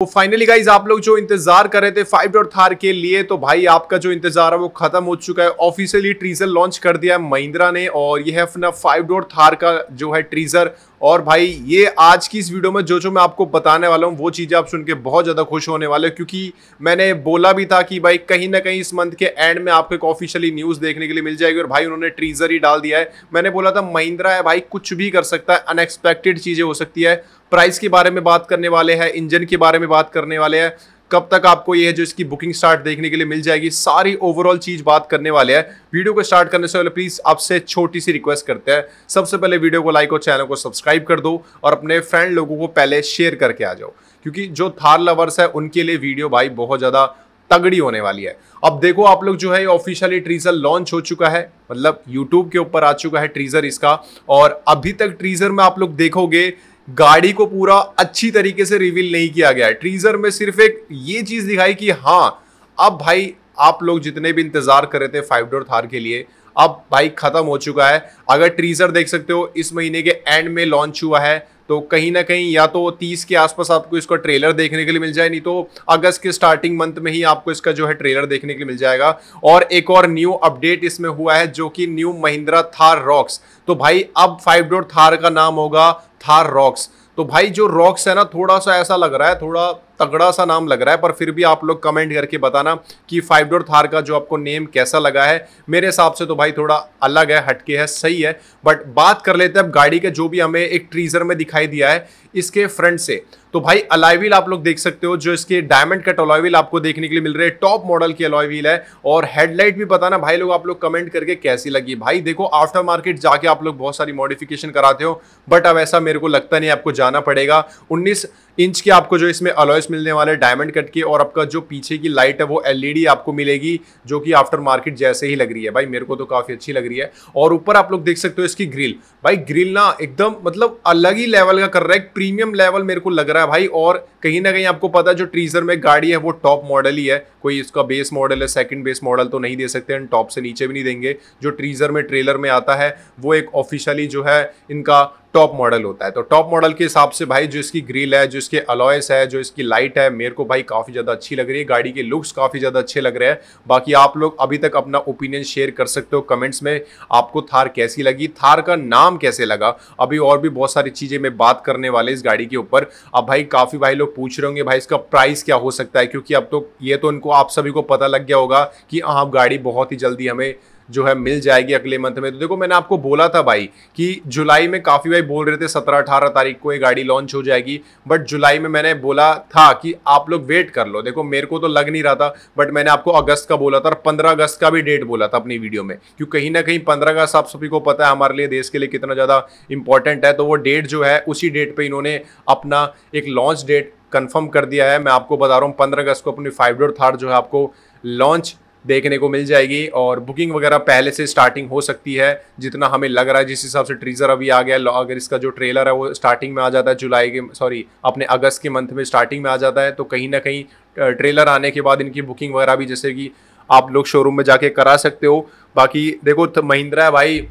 तो finally guys आप लोग जो इंतजार कर रहे थे फाइव डॉट थार के लिए तो भाई आपका जो इंतजार है वो खत्म हो चुका है ऑफिशियली ट्रीजर लॉन्च कर दिया है महिंद्रा ने और यह है अपना फाइव डॉट थार का जो है ट्रीजर और भाई ये आज की इस वीडियो में जो जो मैं आपको बताने वाला हूँ वो चीज़ें आप सुन के बहुत ज़्यादा खुश होने वाले क्योंकि मैंने बोला भी था कि भाई कहीं ना कहीं इस मंथ के एंड में आपको एक ऑफिशियली न्यूज़ देखने के लिए मिल जाएगी और भाई उन्होंने ट्रीजर ही डाल दिया है मैंने बोला था महिंद्रा है भाई कुछ भी कर सकता है अनएक्सपेक्टेड चीज़ें हो सकती है प्राइस के बारे में बात करने वाले हैं इंजन के बारे में बात करने वाले हैं कब तक आपको ये जो इसकी बुकिंग स्टार्ट देखने के लिए मिल जाएगी सारी ओवरऑल चीज बात करने वाले हैं वीडियो को स्टार्ट करने से पहले प्लीज आपसे छोटी सी रिक्वेस्ट करते हैं सबसे पहले वीडियो को लाइक और चैनल को सब्सक्राइब कर दो और अपने फ्रेंड लोगों को पहले शेयर करके आ जाओ क्योंकि जो थार लवर्स है उनके लिए वीडियो भाई बहुत ज़्यादा तगड़ी होने वाली है अब देखो आप लोग जो है ऑफिशियली ट्रीजर लॉन्च हो चुका है मतलब यूट्यूब के ऊपर आ चुका है ट्रीजर इसका और अभी तक ट्रीजर में आप लोग देखोगे गाड़ी को पूरा अच्छी तरीके से रिवील नहीं किया गया है ट्रीजर में सिर्फ एक ये चीज़ दिखाई कि हाँ अब भाई आप लोग जितने भी इंतज़ार कर रहे थे फाइव डोर थार के लिए अब भाई ख़त्म हो चुका है अगर ट्रीजर देख सकते हो इस महीने के एंड में लॉन्च हुआ है तो कहीं ना कहीं या तो तीस के आसपास आपको इसका ट्रेलर देखने के लिए मिल जाए नहीं तो अगस्त के स्टार्टिंग मंथ में ही आपको इसका जो है ट्रेलर देखने के लिए मिल जाएगा और एक और न्यू अपडेट इसमें हुआ है जो कि न्यू महिंद्रा थार रॉक्स तो भाई अब फाइव डोर थार का नाम होगा थार रॉक्स तो भाई जो रॉक्स है ना थोड़ा सा ऐसा लग रहा है थोड़ा तगड़ा सा नाम लग रहा है पर फिर भी आप लोग कमेंट करके बताना कि फाइव डोर थार का जो आपको नेम कैसा लगा है मेरे हिसाब से तो भाई थोड़ा अलग है हटके है सही है बट बात कर लेते हैं अब गाड़ी के जो भी हमें एक ट्रीजर में दिखाई दिया है इसके फ्रंट से तो भाई अलाइविल आप लोग देख सकते हो जो इसके डायमंड कट अलाइविल आपको देखने के लिए मिल रहे हैं टॉप मॉडल की अलाइविल है और हेडलाइट भी बताना भाई लोग आप लोग कमेंट करके कैसी लगी भाई देखो आफ्टर मार्केट जाके आप लोग बहुत सारी मॉडिफिकेशन कराते हो बट अब ऐसा मेरे को लगता नहीं आपको जाना पड़ेगा उन्नीस इंच के आपको जो इसमें अलॉयस मिलने वाले डायमंड कट के और आपका जो पीछे की लाइट है वो एलईडी e आपको मिलेगी जो कि आफ्टर मार्केट जैसे ही लग रही है भाई मेरे को तो काफ़ी अच्छी लग रही है और ऊपर आप लोग देख सकते हो इसकी ग्रिल भाई ग्रिल ना एकदम मतलब अलग ही लेवल का कर रहा है प्रीमियम लेवल मेरे को लग रहा है भाई और कहीं ना कहीं आपको पता है जो ट्रीजर में गाड़ी है वो टॉप मॉडल ही है कोई इसका बेस मॉडल है सेकंड बेस मॉडल तो नहीं दे सकते हैं टॉप से नीचे भी नहीं देंगे जो ट्रीजर में ट्रेलर में आता है वो एक ऑफिशियली जो है इनका टॉप मॉडल होता है तो टॉप मॉडल के हिसाब से भाई जो इसकी ग्रिल है जो इसके अलॉयस है जो इसकी लाइट है मेरे को भाई काफ़ी ज़्यादा अच्छी लग रही है गाड़ी के लुक्स काफ़ी ज़्यादा अच्छे लग रहे हैं बाकी आप लोग अभी तक अपना ओपिनियन शेयर कर सकते हो कमेंट्स में आपको थार कैसी लगी थार का नाम कैसे लगा अभी और भी बहुत सारी चीज़ें मैं बात करने वाले इस गाड़ी के ऊपर अब भाई काफ़ी भाई लोग पूछ रहे होंगे भाई इसका प्राइस क्या हो सकता है क्योंकि अब तो ये तो इनको आप सभी को पता लग गया होगा कि हाँ गाड़ी बहुत ही जल्दी हमें जो है मिल जाएगी अगले मंथ में तो देखो मैंने आपको बोला था भाई कि जुलाई में काफ़ी भाई बोल रहे थे सत्रह अठारह तारीख को ये गाड़ी लॉन्च हो जाएगी बट जुलाई में मैंने बोला था कि आप लोग वेट कर लो देखो मेरे को तो लग नहीं रहा था बट मैंने आपको अगस्त का बोला था और पंद्रह अगस्त का भी डेट बोला था अपनी वीडियो में क्योंकि कहीं ना कहीं पंद्रह अगस्त आप सभी को पता है हमारे लिए देश के लिए कितना ज़्यादा इंपॉर्टेंट है तो वो डेट जो है उसी डेट पर इन्होंने अपना एक लॉन्च डेट कन्फर्म कर दिया है मैं आपको बता रहा हूँ पंद्रह अगस्त को अपनी फाइव डोर थार जो है आपको लॉन्च देखने को मिल जाएगी और बुकिंग वगैरह पहले से स्टार्टिंग हो सकती है जितना हमें लग रहा है जिस हिसाब से ट्रीजर अभी आ गया अगर इसका जो ट्रेलर है वो स्टार्टिंग में आ जाता है जुलाई के सॉरी अपने अगस्त के मंथ में स्टार्टिंग में आ जाता है तो कहीं ना कहीं ट्रेलर आने के बाद इनकी बुकिंग वगैरह भी जैसे कि आप लोग शोरूम में जाके करा सकते हो बाकी देखो महिंद्रा है भाई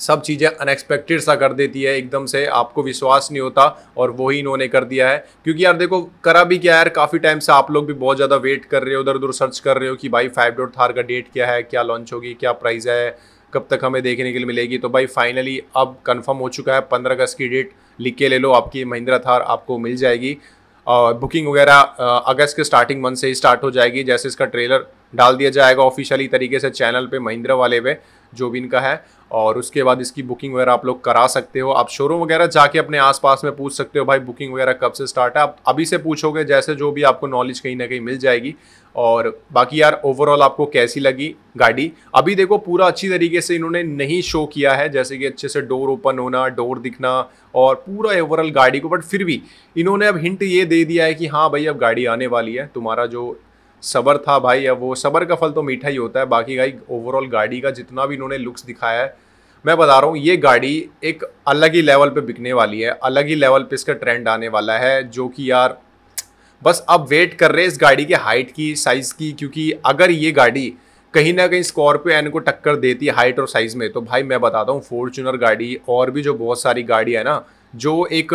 सब चीज़ें अनएक्सपेक्टेड सा कर देती है एकदम से आपको विश्वास नहीं होता और वही इन्होंने कर दिया है क्योंकि यार देखो करा भी क्या यार काफ़ी टाइम से आप लोग भी बहुत ज़्यादा वेट कर रहे हो उधर उधर सर्च कर रहे हो कि भाई फाइव डॉट थार का डेट क्या है क्या लॉन्च होगी क्या प्राइस है कब तक हमें देखने के लिए मिलेगी तो भाई फाइनली अब कन्फर्म हो चुका है पंद्रह अगस्त की डेट लिख के ले लो आपकी महिंद्रा थार आपको मिल जाएगी बुकिंग वगैरह अगस्त के स्टार्टिंग मंथ से ही स्टार्ट हो जाएगी जैसे इसका ट्रेलर डाल दिया जाएगा ऑफिशियली तरीके से चैनल पे महिंद्रा वाले पे जो भी इनका है और उसके बाद इसकी बुकिंग वगैरह आप लोग करा सकते हो आप शोरूम वगैरह जाके अपने आसपास में पूछ सकते हो भाई बुकिंग वगैरह कब से स्टार्ट है आप अभी से पूछोगे जैसे जो भी आपको नॉलेज कहीं ना कहीं मिल जाएगी और बाकी यार ओवरऑल आपको कैसी लगी गाड़ी अभी देखो पूरा अच्छी तरीके से इन्होंने नहीं शो किया है जैसे कि अच्छे से डोर ओपन होना डोर दिखना और पूरा ओवरऑल गाड़ी को बट फिर भी इन्होंने अब हिंट ये दे दिया है कि हाँ भाई अब गाड़ी आने वाली है तुम्हारा जो सबर था भाई अब वो सबर का फल तो मीठा ही होता है बाकी भाई ओवरऑल गाड़ी का जितना भी इन्होंने लुक्स दिखाया है मैं बता रहा हूँ ये गाड़ी एक अलग ही लेवल पे बिकने वाली है अलग ही लेवल पे इसका ट्रेंड आने वाला है जो कि यार बस अब वेट कर रहे हैं इस गाड़ी के हाइट की साइज़ की क्योंकि अगर ये गाड़ी कहीं ना कहीं स्कॉर्पियो एन को टक्कर देती है हाइट और साइज़ में तो भाई मैं बताता हूँ फॉर्चूनर गाड़ी और भी जो बहुत सारी गाड़ी है ना जो एक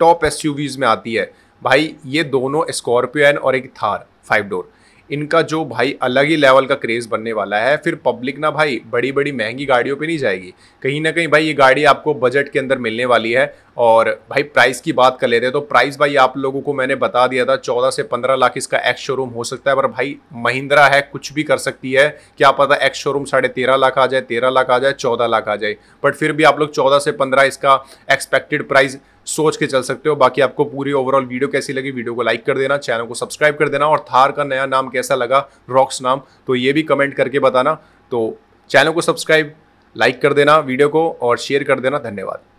टॉप एस में आती है भाई ये दोनों स्कॉर्पियो एन और एक थार फाइव डोर इनका जो भाई अलग ही लेवल का क्रेज़ बनने वाला है फिर पब्लिक ना भाई बड़ी बड़ी महंगी गाड़ियों पे नहीं जाएगी कहीं ना कहीं भाई ये गाड़ी आपको बजट के अंदर मिलने वाली है और भाई प्राइस की बात कर लेते हैं तो प्राइस भाई आप लोगों को मैंने बता दिया था चौदह से पंद्रह लाख इसका एक्स शोरूम हो सकता है पर भाई महिंद्रा है कुछ भी कर सकती है क्या पता एक्स शोरूम साढ़े तेरह लाख आ जाए तेरह लाख आ जाए चौदह लाख आ जाए बट फिर भी आप लोग चौदह से पंद्रह इसका एक्सपेक्टेड प्राइस सोच के चल सकते हो बाकी आपको पूरी ओवरऑल वीडियो कैसी लगी वीडियो को लाइक कर देना चैनल को सब्सक्राइब कर देना और थार का नया नाम कैसा लगा रॉक्स नाम तो ये भी कमेंट करके बताना तो चैनल को सब्सक्राइब लाइक कर देना वीडियो को और शेयर कर देना धन्यवाद